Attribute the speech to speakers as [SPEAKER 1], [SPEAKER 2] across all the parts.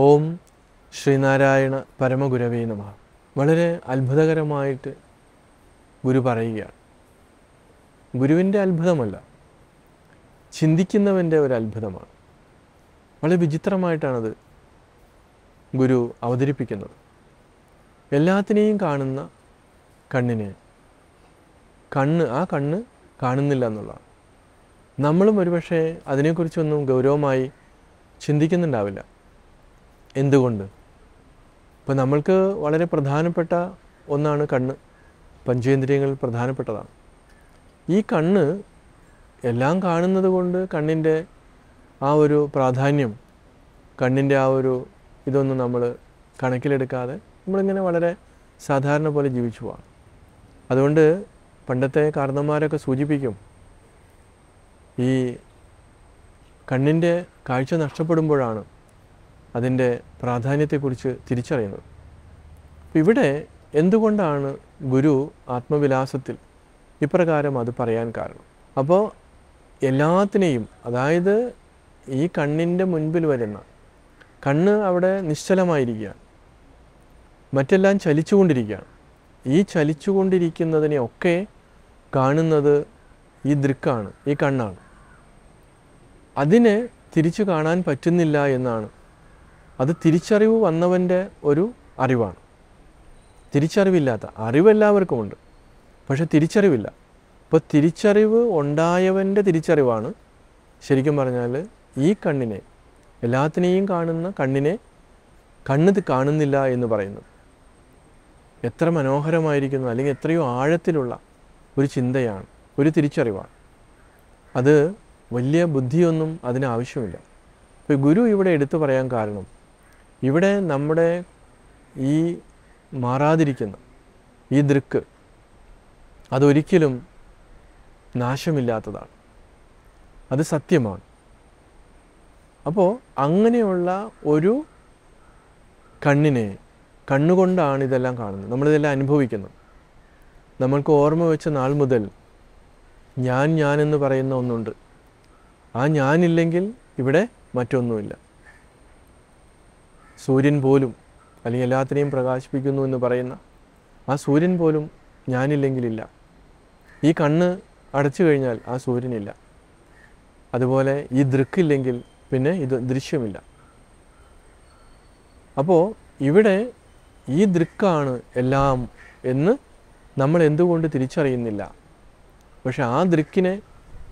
[SPEAKER 1] ഓം ശ്രീനാരായണ പരമഗുരവേ നമ വളരെ അത്ഭുതകരമായിട്ട് ഗുരു പറയുകയാണ് ഗുരുവിൻ്റെ അത്ഭുതമല്ല ചിന്തിക്കുന്നവൻ്റെ ഒരു അത്ഭുതമാണ് വളരെ വിചിത്രമായിട്ടാണത് ഗുരു അവതരിപ്പിക്കുന്നത് എല്ലാത്തിനെയും കാണുന്ന കണ്ണിനെ കണ്ണ് ആ കണ്ണ് കാണുന്നില്ല എന്നുള്ളതാണ് നമ്മളും ഒരുപക്ഷെ അതിനെക്കുറിച്ചൊന്നും ഗൗരവമായി ചിന്തിക്കുന്നുണ്ടാവില്ല എന്തുകൊണ്ട് ഇപ്പം നമ്മൾക്ക് വളരെ പ്രധാനപ്പെട്ട ഒന്നാണ് കണ്ണ് പഞ്ചേന്ദ്രിയങ്ങളിൽ പ്രധാനപ്പെട്ടതാണ് ഈ കണ്ണ് എല്ലാം കാണുന്നത് കൊണ്ട് കണ്ണിൻ്റെ ആ ഒരു പ്രാധാന്യം കണ്ണിൻ്റെ ആ ഒരു ഇതൊന്നും നമ്മൾ കണക്കിലെടുക്കാതെ നമ്മളിങ്ങനെ വളരെ സാധാരണ പോലെ ജീവിച്ചു പോകാം അതുകൊണ്ട് പണ്ടത്തെ കാരണന്മാരൊക്കെ സൂചിപ്പിക്കും ഈ കണ്ണിൻ്റെ കാഴ്ച നഷ്ടപ്പെടുമ്പോഴാണ് അതിൻ്റെ പ്രാധാന്യത്തെക്കുറിച്ച് തിരിച്ചറിയുന്നത് ഇവിടെ എന്തുകൊണ്ടാണ് ഗുരു ആത്മവിലാസത്തിൽ ഇപ്രകാരം അത് പറയാൻ കാരണം അപ്പോൾ എല്ലാത്തിനെയും അതായത് ഈ കണ്ണിൻ്റെ മുൻപിൽ വരുന്ന കണ്ണ് അവിടെ നിശ്ചലമായിരിക്കുകയാണ് മറ്റെല്ലാം ചലിച്ചുകൊണ്ടിരിക്കുകയാണ് ഈ ചലിച്ചുകൊണ്ടിരിക്കുന്നതിനെയൊക്കെ കാണുന്നത് ഈ ദൃക്കാണ് ഈ കണ്ണാണ് അതിനെ തിരിച്ചു കാണാൻ പറ്റുന്നില്ല എന്നാണ് അത് തിരിച്ചറിവ് വന്നവൻ്റെ ഒരു അറിവാണ് തിരിച്ചറിവില്ലാത്ത അറിവെല്ലാവർക്കുമുണ്ട് പക്ഷെ തിരിച്ചറിവില്ല അപ്പോൾ തിരിച്ചറിവ് ഉണ്ടായവൻ്റെ തിരിച്ചറിവാണ് ശരിക്കും പറഞ്ഞാൽ ഈ കണ്ണിനെ എല്ലാത്തിനെയും കാണുന്ന കണ്ണിനെ കണ്ണിത് കാണുന്നില്ല എന്ന് പറയുന്നത് എത്ര മനോഹരമായിരിക്കുന്നു അല്ലെങ്കിൽ എത്രയോ ആഴത്തിലുള്ള ഒരു ചിന്തയാണ് ഒരു തിരിച്ചറിവാണ് അത് വലിയ ബുദ്ധിയൊന്നും അതിന് ആവശ്യമില്ല ഇപ്പോൾ ഗുരു ഇവിടെ എടുത്തു പറയാൻ കാരണം ഇവിടെ നമ്മുടെ ഈ മാറാതിരിക്കുന്ന ഈ ദൃക്ക് അതൊരിക്കലും നാശമില്ലാത്തതാണ് അത് സത്യമാണ് അപ്പോൾ അങ്ങനെയുള്ള ഒരു കണ്ണിനെ കണ്ണുകൊണ്ടാണ് ഇതെല്ലാം കാണുന്നത് നമ്മളിതെല്ലാം അനുഭവിക്കുന്നത് നമ്മൾക്ക് ഓർമ്മ വെച്ച നാൾ മുതൽ ഞാൻ ഞാൻ എന്ന് പറയുന്ന ഒന്നുണ്ട് ആ ഞാനില്ലെങ്കിൽ ഇവിടെ മറ്റൊന്നുമില്ല സൂര്യൻ പോലും അല്ലെങ്കിൽ എല്ലാത്തിനെയും പ്രകാശിപ്പിക്കുന്നു എന്ന് പറയുന്ന ആ സൂര്യൻ പോലും ഞാനില്ലെങ്കിലില്ല ഈ കണ്ണ് അടച്ചു കഴിഞ്ഞാൽ ആ സൂര്യനില്ല അതുപോലെ ഈ ദൃക്കില്ലെങ്കിൽ പിന്നെ ഇത് ദൃശ്യമില്ല അപ്പോൾ ഇവിടെ ഈ ദൃക്കാണ് എല്ലാം എന്ന് നമ്മൾ എന്തുകൊണ്ട് തിരിച്ചറിയുന്നില്ല പക്ഷെ ആ ദൃക്കിനെ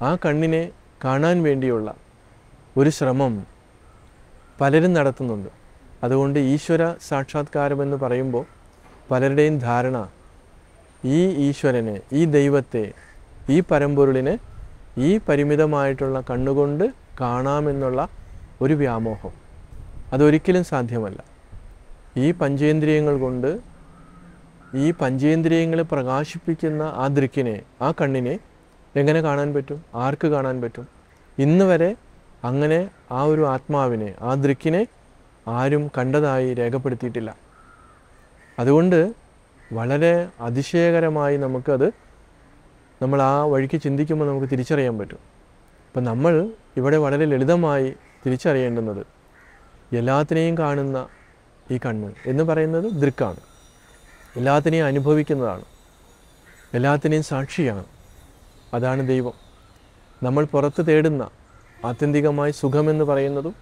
[SPEAKER 1] ആ കണ്ണിനെ കാണാൻ വേണ്ടിയുള്ള ഒരു ശ്രമം പലരും നടത്തുന്നുണ്ട് അതുകൊണ്ട് ഈശ്വര സാക്ഷാത്കാരം എന്ന് പറയുമ്പോൾ പലരുടെയും ധാരണ ഈ ഈശ്വരനെ ഈ ദൈവത്തെ ഈ പരമ്പൊരുളിനെ ഈ പരിമിതമായിട്ടുള്ള കണ്ണുകൊണ്ട് കാണാമെന്നുള്ള ഒരു വ്യാമോഹം അതൊരിക്കലും സാധ്യമല്ല ഈ പഞ്ചേന്ദ്രിയങ്ങൾ കൊണ്ട് ഈ പഞ്ചേന്ദ്രിയങ്ങളെ പ്രകാശിപ്പിക്കുന്ന ആ ദൃക്കിനെ ആ കണ്ണിനെ എങ്ങനെ കാണാൻ പറ്റും ആർക്ക് കാണാൻ പറ്റും ഇന്ന് വരെ അങ്ങനെ ആ ഒരു ആത്മാവിനെ ആ ദൃക്കിനെ ആരും കണ്ടതായി രേഖപ്പെടുത്തിയിട്ടില്ല അതുകൊണ്ട് വളരെ അതിശയകരമായി നമുക്കത് നമ്മൾ ആ വഴിക്ക് ചിന്തിക്കുമ്പോൾ നമുക്ക് തിരിച്ചറിയാൻ പറ്റും അപ്പം നമ്മൾ ഇവിടെ വളരെ ലളിതമായി തിരിച്ചറിയേണ്ടുന്നത് എല്ലാത്തിനെയും കാണുന്ന ഈ കണ്ണ് എന്ന് പറയുന്നത് ദൃക്കാണ് എല്ലാത്തിനെയും അനുഭവിക്കുന്നതാണ് എല്ലാത്തിനെയും സാക്ഷിയാണ് അതാണ് ദൈവം നമ്മൾ പുറത്ത് തേടുന്ന ആത്യന്തികമായി സുഖമെന്ന് പറയുന്നതും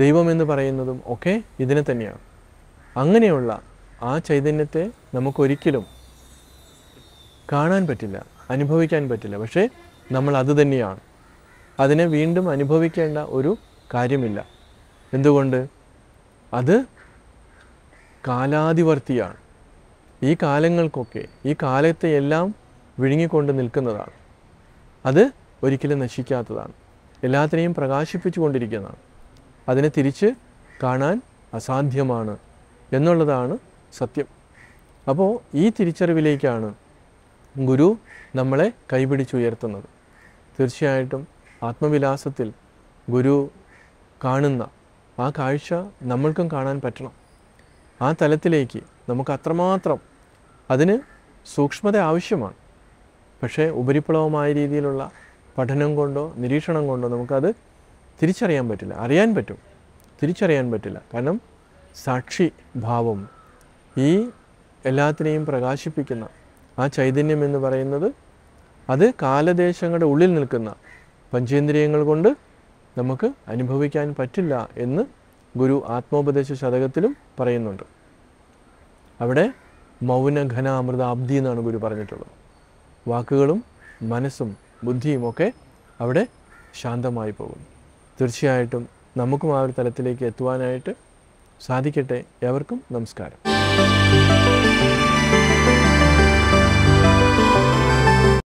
[SPEAKER 1] ദൈവം എന്ന് പറയുന്നതും ഒക്കെ ഇതിനെ തന്നെയാണ് അങ്ങനെയുള്ള ആ ചൈതന്യത്തെ നമുക്കൊരിക്കലും കാണാൻ പറ്റില്ല അനുഭവിക്കാൻ പറ്റില്ല പക്ഷേ നമ്മൾ അത് തന്നെയാണ് അതിനെ വീണ്ടും അനുഭവിക്കേണ്ട ഒരു കാര്യമില്ല എന്തുകൊണ്ട് അത് കാലാധിവർത്തിയാണ് ഈ കാലങ്ങൾക്കൊക്കെ ഈ കാലത്തെ എല്ലാം വിഴുങ്ങിക്കൊണ്ട് നിൽക്കുന്നതാണ് അത് ഒരിക്കലും നശിക്കാത്തതാണ് എല്ലാത്തിനെയും പ്രകാശിപ്പിച്ചു കൊണ്ടിരിക്കുന്നതാണ് അതിനെ തിരിച്ച് കാണാൻ അസാധ്യമാണ് എന്നുള്ളതാണ് സത്യം അപ്പോൾ ഈ തിരിച്ചറിവിലേക്കാണ് ഗുരു നമ്മളെ കൈപിടിച്ചുയർത്തുന്നത് തീർച്ചയായിട്ടും ആത്മവിലാസത്തിൽ ഗുരു കാണുന്ന ആ കാഴ്ച നമ്മൾക്കും കാണാൻ പറ്റണം ആ തലത്തിലേക്ക് നമുക്ക് അത്രമാത്രം അതിന് സൂക്ഷ്മത ആവശ്യമാണ് പക്ഷേ ഉപരിപ്ലവമായ രീതിയിലുള്ള പഠനം കൊണ്ടോ നിരീക്ഷണം കൊണ്ടോ നമുക്കത് തിരിച്ചറിയാൻ പറ്റില്ല അറിയാൻ പറ്റും തിരിച്ചറിയാൻ പറ്റില്ല കാരണം സാക്ഷി ഭാവം ഈ എല്ലാത്തിനെയും പ്രകാശിപ്പിക്കുന്ന ആ ചൈതന്യം എന്ന് പറയുന്നത് അത് കാലദേശങ്ങളുടെ ഉള്ളിൽ നിൽക്കുന്ന പഞ്ചേന്ദ്രിയങ്ങൾ കൊണ്ട് നമുക്ക് അനുഭവിക്കാൻ പറ്റില്ല എന്ന് ഗുരു ആത്മോപദേശ ശതകത്തിലും പറയുന്നുണ്ട് അവിടെ മൗനഘന അമൃതാബ്ദി എന്നാണ് ഗുരു പറഞ്ഞിട്ടുള്ളത് വാക്കുകളും മനസ്സും ബുദ്ധിയും ഒക്കെ അവിടെ ശാന്തമായി പോകുന്നു തീർച്ചയായിട്ടും നമുക്കും ആ ഒരു തലത്തിലേക്ക് എത്തുവാനായിട്ട് സാധിക്കട്ടെ എവർക്കും നമസ്കാരം